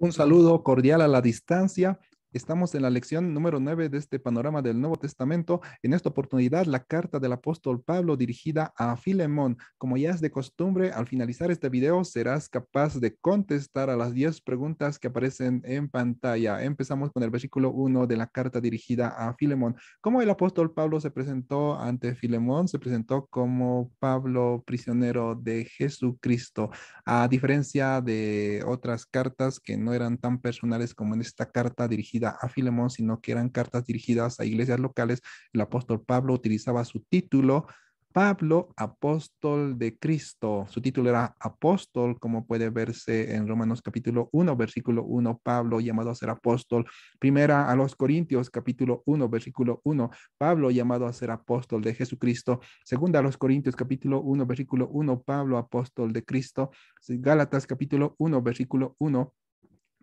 Un saludo cordial a la distancia Estamos en la lección número 9 de este panorama del Nuevo Testamento. En esta oportunidad, la carta del apóstol Pablo dirigida a Filemón. Como ya es de costumbre, al finalizar este video serás capaz de contestar a las 10 preguntas que aparecen en pantalla. Empezamos con el versículo 1 de la carta dirigida a Filemón. ¿Cómo el apóstol Pablo se presentó ante Filemón? Se presentó como Pablo prisionero de Jesucristo, a diferencia de otras cartas que no eran tan personales como en esta carta dirigida a Filemón, sino que eran cartas dirigidas a iglesias locales. El apóstol Pablo utilizaba su título Pablo, apóstol de Cristo. Su título era apóstol, como puede verse en Romanos capítulo 1, versículo 1, Pablo llamado a ser apóstol. Primera a los Corintios capítulo 1, versículo 1, Pablo llamado a ser apóstol de Jesucristo. Segunda a los Corintios capítulo 1, versículo 1, Pablo apóstol de Cristo. Gálatas capítulo 1, versículo 1.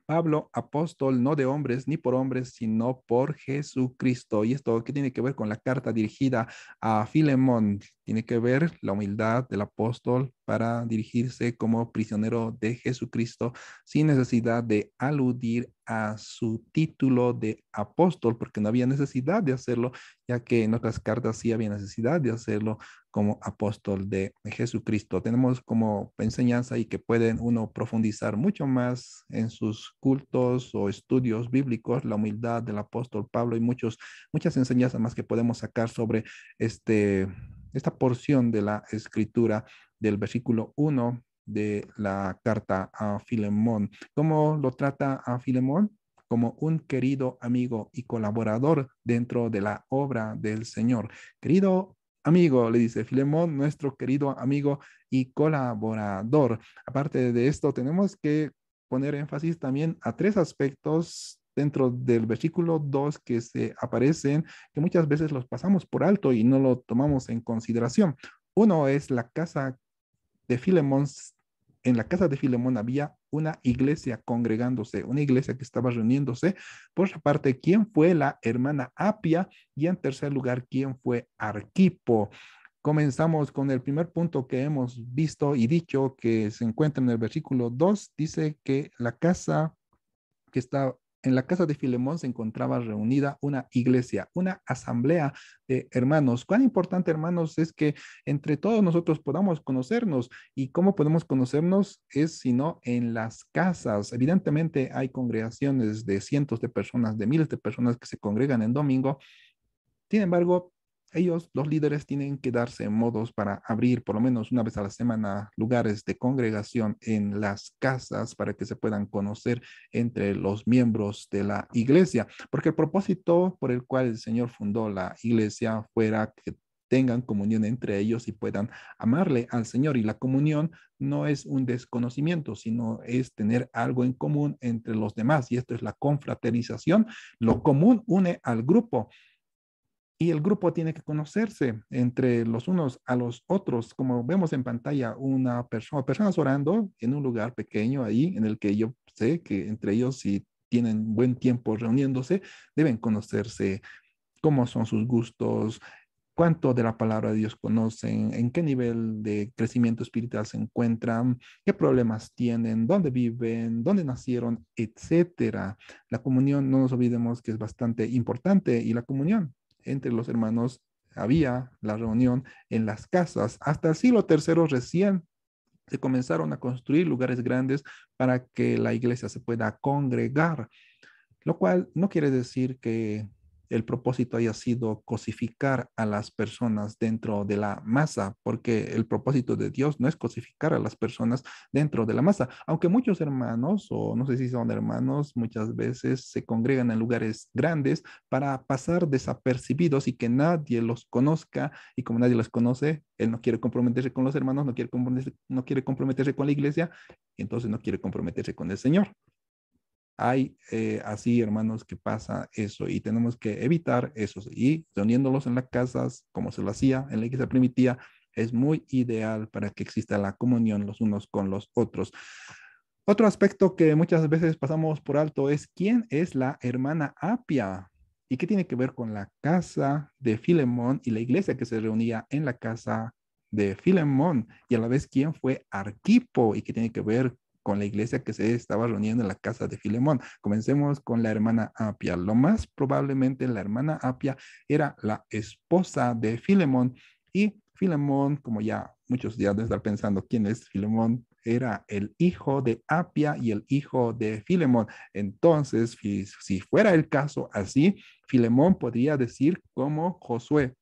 Pablo, apóstol, no de hombres ni por hombres, sino por Jesucristo. Y esto que tiene que ver con la carta dirigida a Filemón, tiene que ver la humildad del apóstol para dirigirse como prisionero de Jesucristo sin necesidad de aludir a su título de apóstol, porque no había necesidad de hacerlo, ya que en otras cartas sí había necesidad de hacerlo como apóstol de Jesucristo. Tenemos como enseñanza y que pueden uno profundizar mucho más en sus cultos o estudios bíblicos, la humildad del apóstol Pablo y muchos, muchas enseñanzas más que podemos sacar sobre este esta porción de la escritura del versículo 1 de la carta a Filemón. ¿Cómo lo trata a Filemón? como un querido amigo y colaborador dentro de la obra del Señor. Querido amigo, le dice Filemón, nuestro querido amigo y colaborador. Aparte de esto, tenemos que poner énfasis también a tres aspectos dentro del versículo 2 que se aparecen, que muchas veces los pasamos por alto y no lo tomamos en consideración. Uno es la casa de Filemón. En la casa de Filemón había una iglesia congregándose, una iglesia que estaba reuniéndose. Por otra parte, ¿quién fue la hermana Apia? Y en tercer lugar, ¿quién fue Arquipo? Comenzamos con el primer punto que hemos visto y dicho que se encuentra en el versículo 2. Dice que la casa que está en la casa de Filemón se encontraba reunida una iglesia, una asamblea de hermanos. Cuán importante, hermanos, es que entre todos nosotros podamos conocernos. ¿Y cómo podemos conocernos? Es si no en las casas. Evidentemente hay congregaciones de cientos de personas, de miles de personas que se congregan en domingo. Sin embargo, ellos, los líderes, tienen que darse modos para abrir por lo menos una vez a la semana lugares de congregación en las casas para que se puedan conocer entre los miembros de la iglesia, porque el propósito por el cual el Señor fundó la iglesia fuera que tengan comunión entre ellos y puedan amarle al Señor. Y la comunión no es un desconocimiento, sino es tener algo en común entre los demás. Y esto es la confraternización. Lo común une al grupo y el grupo tiene que conocerse entre los unos a los otros, como vemos en pantalla, una persona, personas orando en un lugar pequeño ahí, en el que yo sé que entre ellos, si tienen buen tiempo reuniéndose, deben conocerse cómo son sus gustos, cuánto de la palabra de Dios conocen, en qué nivel de crecimiento espiritual se encuentran, qué problemas tienen, dónde viven, dónde nacieron, etcétera. La comunión, no nos olvidemos que es bastante importante y la comunión entre los hermanos había la reunión en las casas. Hasta el siglo III recién se comenzaron a construir lugares grandes para que la iglesia se pueda congregar, lo cual no quiere decir que el propósito haya sido cosificar a las personas dentro de la masa, porque el propósito de Dios no es cosificar a las personas dentro de la masa, aunque muchos hermanos, o no sé si son hermanos, muchas veces se congregan en lugares grandes para pasar desapercibidos y que nadie los conozca, y como nadie los conoce, él no quiere comprometerse con los hermanos, no quiere comprometerse, no quiere comprometerse con la iglesia, entonces no quiere comprometerse con el Señor hay eh, así, hermanos, que pasa eso y tenemos que evitar eso. Y reuniéndolos en las casas, como se lo hacía en la iglesia primitiva, es muy ideal para que exista la comunión los unos con los otros. Otro aspecto que muchas veces pasamos por alto es quién es la hermana Apia y qué tiene que ver con la casa de Filemón y la iglesia que se reunía en la casa de Filemón y a la vez quién fue Arquipo y qué tiene que ver con la iglesia que se estaba reuniendo en la casa de Filemón. Comencemos con la hermana Apia. Lo más probablemente la hermana Apia era la esposa de Filemón y Filemón, como ya muchos días de estar pensando quién es Filemón, era el hijo de Apia y el hijo de Filemón. Entonces, si fuera el caso así, Filemón podría decir como Josué,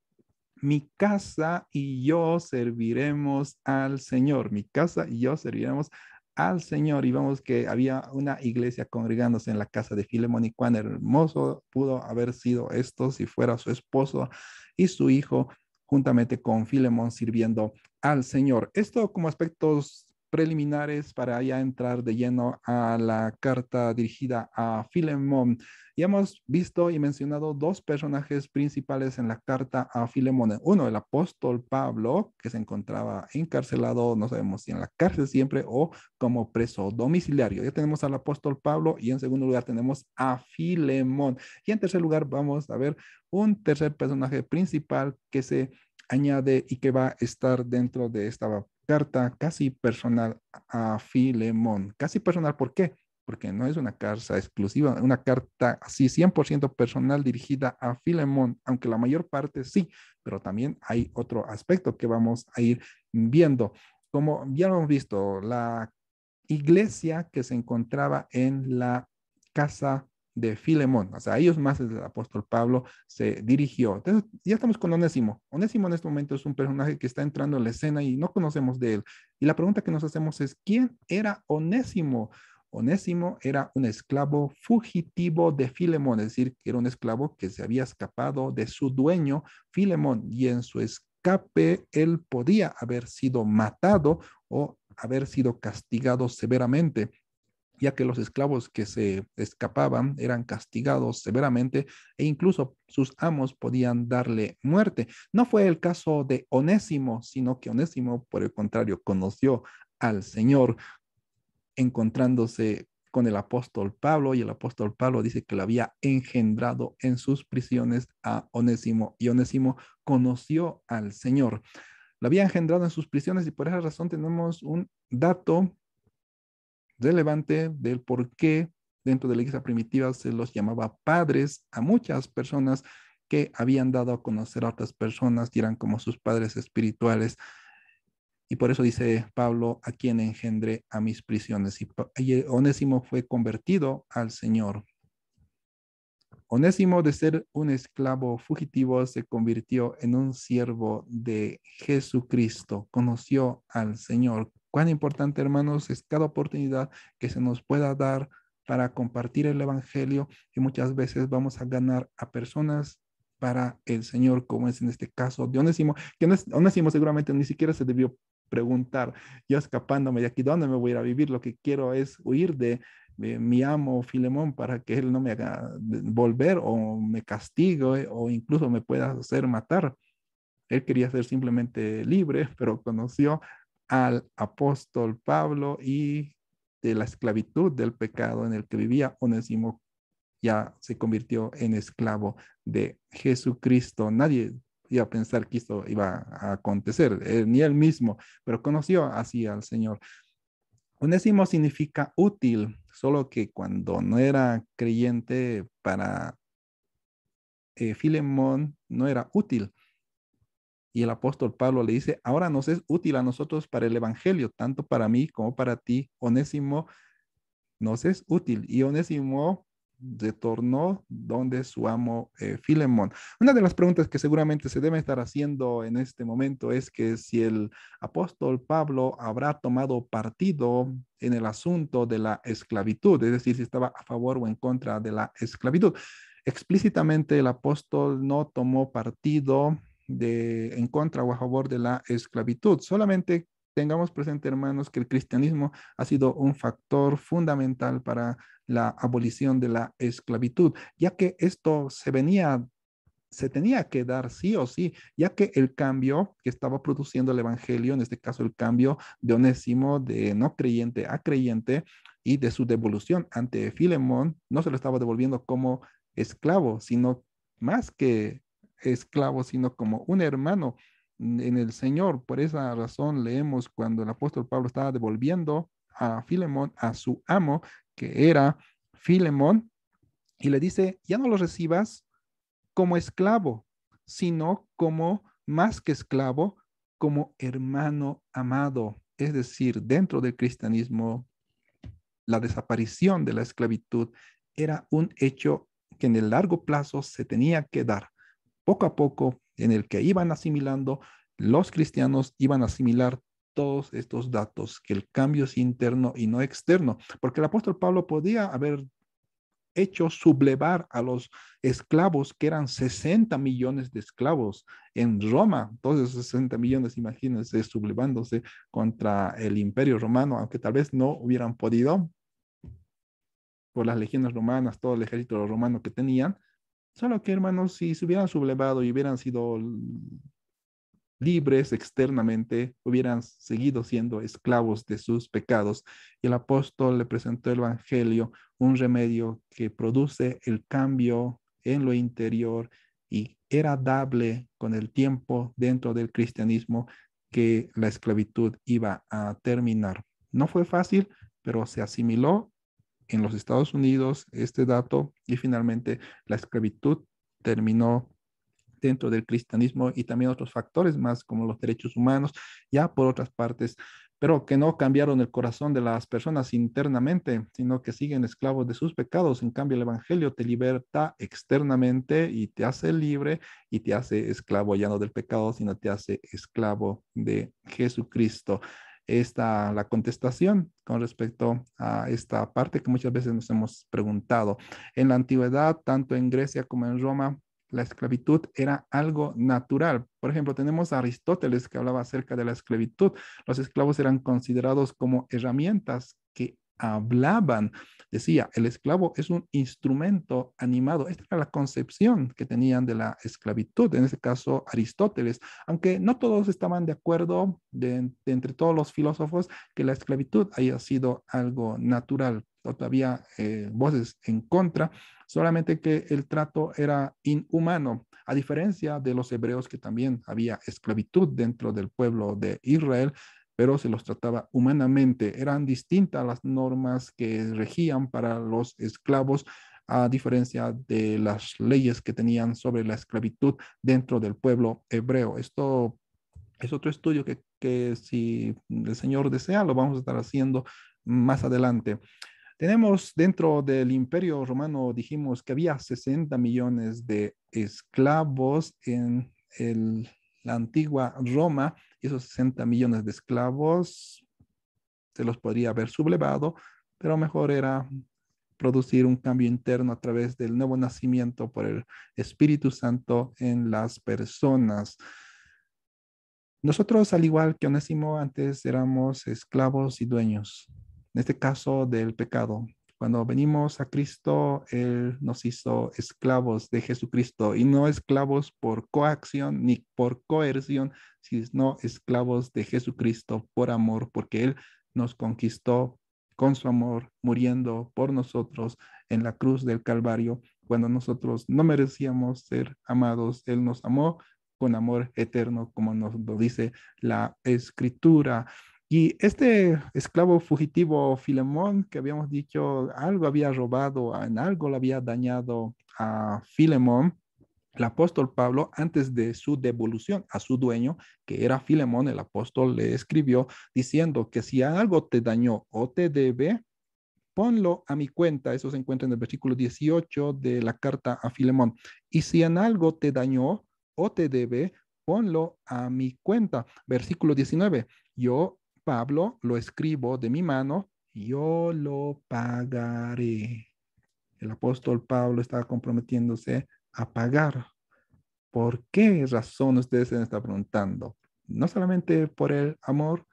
mi casa y yo serviremos al Señor, mi casa y yo serviremos al Señor y vemos que había una iglesia congregándose en la casa de Filemón y cuán hermoso pudo haber sido esto si fuera su esposo y su hijo juntamente con Filemón sirviendo al Señor. Esto como aspectos preliminares para ya entrar de lleno a la carta dirigida a Filemón. Ya hemos visto y mencionado dos personajes principales en la carta a Filemón. Uno, el apóstol Pablo, que se encontraba encarcelado, no sabemos si en la cárcel siempre o como preso domiciliario. Ya tenemos al apóstol Pablo y en segundo lugar tenemos a Filemón. Y en tercer lugar vamos a ver un tercer personaje principal que se añade y que va a estar dentro de esta carta casi personal a Filemón. Casi personal, ¿por qué? Porque no es una carta exclusiva, una carta así 100% personal dirigida a Filemón, aunque la mayor parte sí, pero también hay otro aspecto que vamos a ir viendo. Como ya lo hemos visto, la iglesia que se encontraba en la casa de Filemón. O sea, a ellos más el apóstol Pablo se dirigió. Entonces, ya estamos con Onésimo. Onésimo en este momento es un personaje que está entrando en la escena y no conocemos de él. Y la pregunta que nos hacemos es, ¿quién era Onésimo? Onésimo era un esclavo fugitivo de Filemón, es decir, que era un esclavo que se había escapado de su dueño, Filemón, y en su escape él podía haber sido matado o haber sido castigado severamente ya que los esclavos que se escapaban eran castigados severamente e incluso sus amos podían darle muerte. No fue el caso de Onésimo, sino que Onésimo, por el contrario, conoció al Señor encontrándose con el apóstol Pablo y el apóstol Pablo dice que le había engendrado en sus prisiones a Onésimo y Onésimo conoció al Señor. lo había engendrado en sus prisiones y por esa razón tenemos un dato relevante del por qué dentro de la iglesia primitiva se los llamaba padres a muchas personas que habían dado a conocer a otras personas y eran como sus padres espirituales. Y por eso dice Pablo, a quien engendré a mis prisiones. Y, y Onésimo fue convertido al Señor. Onésimo, de ser un esclavo fugitivo, se convirtió en un siervo de Jesucristo, conoció al Señor, Cuán importante, hermanos, es cada oportunidad que se nos pueda dar para compartir el Evangelio y muchas veces vamos a ganar a personas para el Señor, como es en este caso Dionésimo, que Dionésimo seguramente ni siquiera se debió preguntar, yo escapándome de aquí, ¿dónde me voy a ir a vivir? Lo que quiero es huir de, de mi amo Filemón para que él no me haga volver o me castigue o incluso me pueda hacer matar. Él quería ser simplemente libre, pero conoció al apóstol Pablo y de la esclavitud del pecado en el que vivía, Onésimo ya se convirtió en esclavo de Jesucristo. Nadie iba a pensar que esto iba a acontecer, eh, ni él mismo, pero conoció así al Señor. Onésimo significa útil, solo que cuando no era creyente para eh, Filemón, no era útil. Y el apóstol Pablo le dice, ahora nos es útil a nosotros para el Evangelio, tanto para mí como para ti. Onésimo nos es útil. Y Onésimo retornó donde su amo eh, Filemón. Una de las preguntas que seguramente se debe estar haciendo en este momento es que si el apóstol Pablo habrá tomado partido en el asunto de la esclavitud, es decir, si estaba a favor o en contra de la esclavitud. Explícitamente el apóstol no tomó partido de, en contra o a favor de la esclavitud. Solamente tengamos presente, hermanos, que el cristianismo ha sido un factor fundamental para la abolición de la esclavitud, ya que esto se venía se tenía que dar sí o sí, ya que el cambio que estaba produciendo el Evangelio, en este caso el cambio de onésimo, de no creyente a creyente, y de su devolución ante Filemón, no se lo estaba devolviendo como esclavo, sino más que esclavo, sino como un hermano en el Señor. Por esa razón leemos cuando el apóstol Pablo estaba devolviendo a Filemón, a su amo, que era Filemón, y le dice, ya no lo recibas como esclavo, sino como más que esclavo, como hermano amado. Es decir, dentro del cristianismo, la desaparición de la esclavitud era un hecho que en el largo plazo se tenía que dar poco a poco en el que iban asimilando, los cristianos iban a asimilar todos estos datos, que el cambio es interno y no externo, porque el apóstol Pablo podía haber hecho sublevar a los esclavos, que eran 60 millones de esclavos en Roma. esos 60 millones, imagínense, sublevándose contra el imperio romano, aunque tal vez no hubieran podido por las legiones romanas, todo el ejército romano que tenían, Solo que, hermanos, si se hubieran sublevado y hubieran sido libres externamente, hubieran seguido siendo esclavos de sus pecados. Y el apóstol le presentó el Evangelio, un remedio que produce el cambio en lo interior y era dable con el tiempo dentro del cristianismo que la esclavitud iba a terminar. No fue fácil, pero se asimiló en los Estados Unidos este dato y finalmente la esclavitud terminó dentro del cristianismo y también otros factores más como los derechos humanos, ya por otras partes, pero que no cambiaron el corazón de las personas internamente, sino que siguen esclavos de sus pecados. En cambio, el Evangelio te liberta externamente y te hace libre y te hace esclavo ya no del pecado, sino te hace esclavo de Jesucristo esta, la contestación con respecto a esta parte que muchas veces nos hemos preguntado. En la antigüedad, tanto en Grecia como en Roma, la esclavitud era algo natural. Por ejemplo, tenemos a Aristóteles que hablaba acerca de la esclavitud. Los esclavos eran considerados como herramientas que hablaban. Decía, el esclavo es un instrumento animado. Esta era la concepción que tenían de la esclavitud, en este caso Aristóteles, aunque no todos estaban de acuerdo de, entre todos los filósofos que la esclavitud haya sido algo natural. Todavía eh, voces en contra, solamente que el trato era inhumano, a diferencia de los hebreos que también había esclavitud dentro del pueblo de Israel pero se los trataba humanamente. Eran distintas las normas que regían para los esclavos a diferencia de las leyes que tenían sobre la esclavitud dentro del pueblo hebreo. Esto es otro estudio que, que si el Señor desea lo vamos a estar haciendo más adelante. Tenemos dentro del imperio romano, dijimos que había 60 millones de esclavos en la antigua Roma esos 60 millones de esclavos se los podría haber sublevado, pero mejor era producir un cambio interno a través del nuevo nacimiento por el Espíritu Santo en las personas. Nosotros, al igual que Onésimo, antes éramos esclavos y dueños, en este caso del pecado. Cuando venimos a Cristo, Él nos hizo esclavos de Jesucristo y no esclavos por coacción ni por coerción, sino esclavos de Jesucristo por amor, porque Él nos conquistó con su amor, muriendo por nosotros en la cruz del Calvario. Cuando nosotros no merecíamos ser amados, Él nos amó con amor eterno, como nos lo dice la escritura. Y este esclavo fugitivo Filemón, que habíamos dicho algo había robado, en algo le había dañado a Filemón, el apóstol Pablo, antes de su devolución a su dueño, que era Filemón, el apóstol le escribió diciendo que si algo te dañó o te debe, ponlo a mi cuenta. Eso se encuentra en el versículo 18 de la carta a Filemón. Y si en algo te dañó o te debe, ponlo a mi cuenta. Versículo 19. Yo Pablo, lo escribo de mi mano, yo lo pagaré. El apóstol Pablo estaba comprometiéndose a pagar. ¿Por qué razón ustedes se están preguntando? No solamente por el amor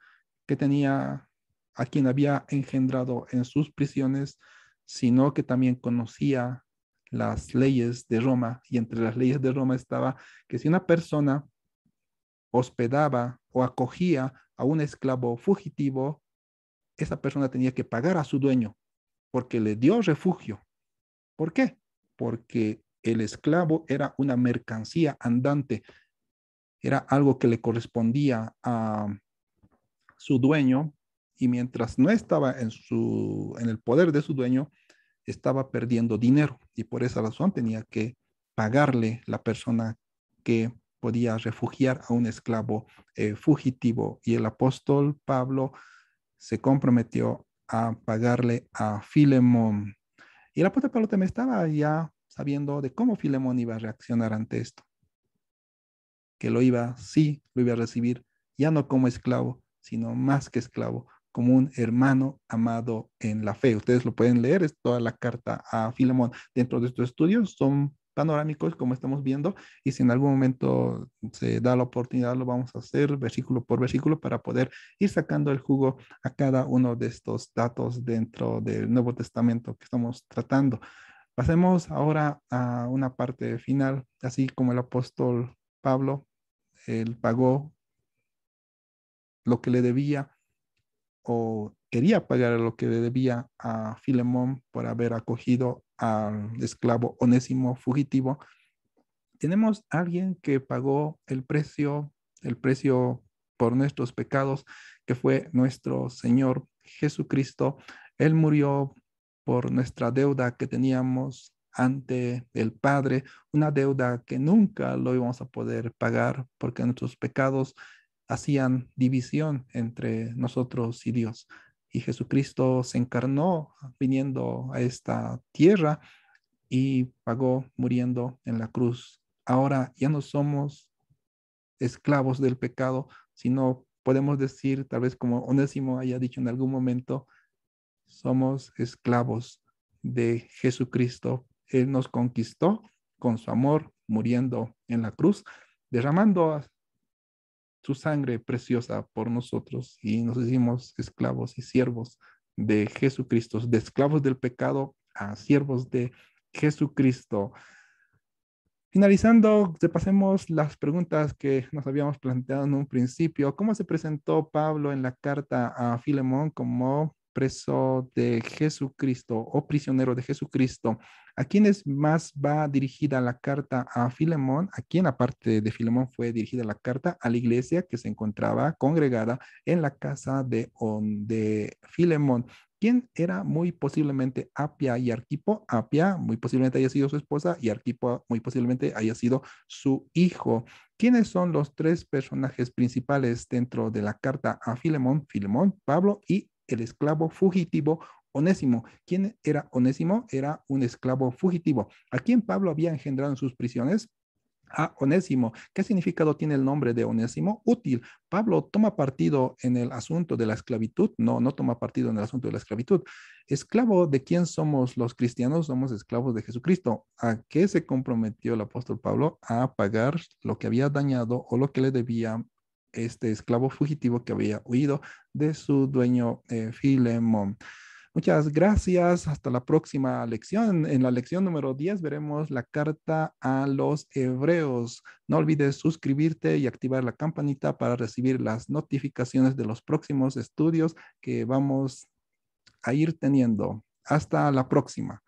que tenía a quien había engendrado en sus prisiones, sino que también conocía las leyes de Roma. Y entre las leyes de Roma estaba que si una persona hospedaba o acogía a un esclavo fugitivo, esa persona tenía que pagar a su dueño porque le dio refugio. ¿Por qué? Porque el esclavo era una mercancía andante, era algo que le correspondía a su dueño y mientras no estaba en, su, en el poder de su dueño, estaba perdiendo dinero y por esa razón tenía que pagarle la persona que podía refugiar a un esclavo eh, fugitivo y el apóstol Pablo se comprometió a pagarle a Filemón. Y el apóstol Pablo también estaba ya sabiendo de cómo Filemón iba a reaccionar ante esto. Que lo iba, sí, lo iba a recibir, ya no como esclavo, sino más que esclavo, como un hermano amado en la fe. Ustedes lo pueden leer, es toda la carta a Filemón. Dentro de estos estudios son panorámicos, como estamos viendo, y si en algún momento se da la oportunidad, lo vamos a hacer versículo por versículo para poder ir sacando el jugo a cada uno de estos datos dentro del Nuevo Testamento que estamos tratando. Pasemos ahora a una parte final, así como el apóstol Pablo, él pagó lo que le debía o quería pagar lo que debía a Filemón por haber acogido al esclavo onésimo fugitivo, tenemos alguien que pagó el precio, el precio por nuestros pecados, que fue nuestro Señor Jesucristo. Él murió por nuestra deuda que teníamos ante el Padre, una deuda que nunca lo íbamos a poder pagar porque nuestros pecados hacían división entre nosotros y Dios. Y Jesucristo se encarnó viniendo a esta tierra y pagó muriendo en la cruz. Ahora ya no somos esclavos del pecado, sino podemos decir, tal vez como Onésimo haya dicho en algún momento, somos esclavos de Jesucristo. Él nos conquistó con su amor, muriendo en la cruz, derramando su sangre preciosa por nosotros y nos hicimos esclavos y siervos de Jesucristo, de esclavos del pecado a siervos de Jesucristo. Finalizando, repasemos las preguntas que nos habíamos planteado en un principio. ¿Cómo se presentó Pablo en la carta a Filemón como preso de Jesucristo o prisionero de Jesucristo? ¿A quiénes más va dirigida la carta a Filemón? ¿A quién aparte de Filemón fue dirigida la carta? A la iglesia que se encontraba congregada en la casa de, de Filemón ¿Quién era muy posiblemente Apia y Arquipo. Apia muy posiblemente haya sido su esposa y Arquipo muy posiblemente haya sido su hijo. ¿Quiénes son los tres personajes principales dentro de la carta a Filemón? Filemón, Pablo y el esclavo fugitivo Onésimo. ¿Quién era Onésimo? Era un esclavo fugitivo. ¿A quién Pablo había engendrado en sus prisiones? a Onésimo. ¿Qué significado tiene el nombre de Onésimo? Útil. Pablo toma partido en el asunto de la esclavitud. No, no toma partido en el asunto de la esclavitud. Esclavo de quién somos los cristianos? Somos esclavos de Jesucristo. ¿A qué se comprometió el apóstol Pablo? A pagar lo que había dañado o lo que le debía este esclavo fugitivo que había huido de su dueño eh, Filemón. Muchas gracias. Hasta la próxima lección. En la lección número 10 veremos la carta a los hebreos. No olvides suscribirte y activar la campanita para recibir las notificaciones de los próximos estudios que vamos a ir teniendo. Hasta la próxima.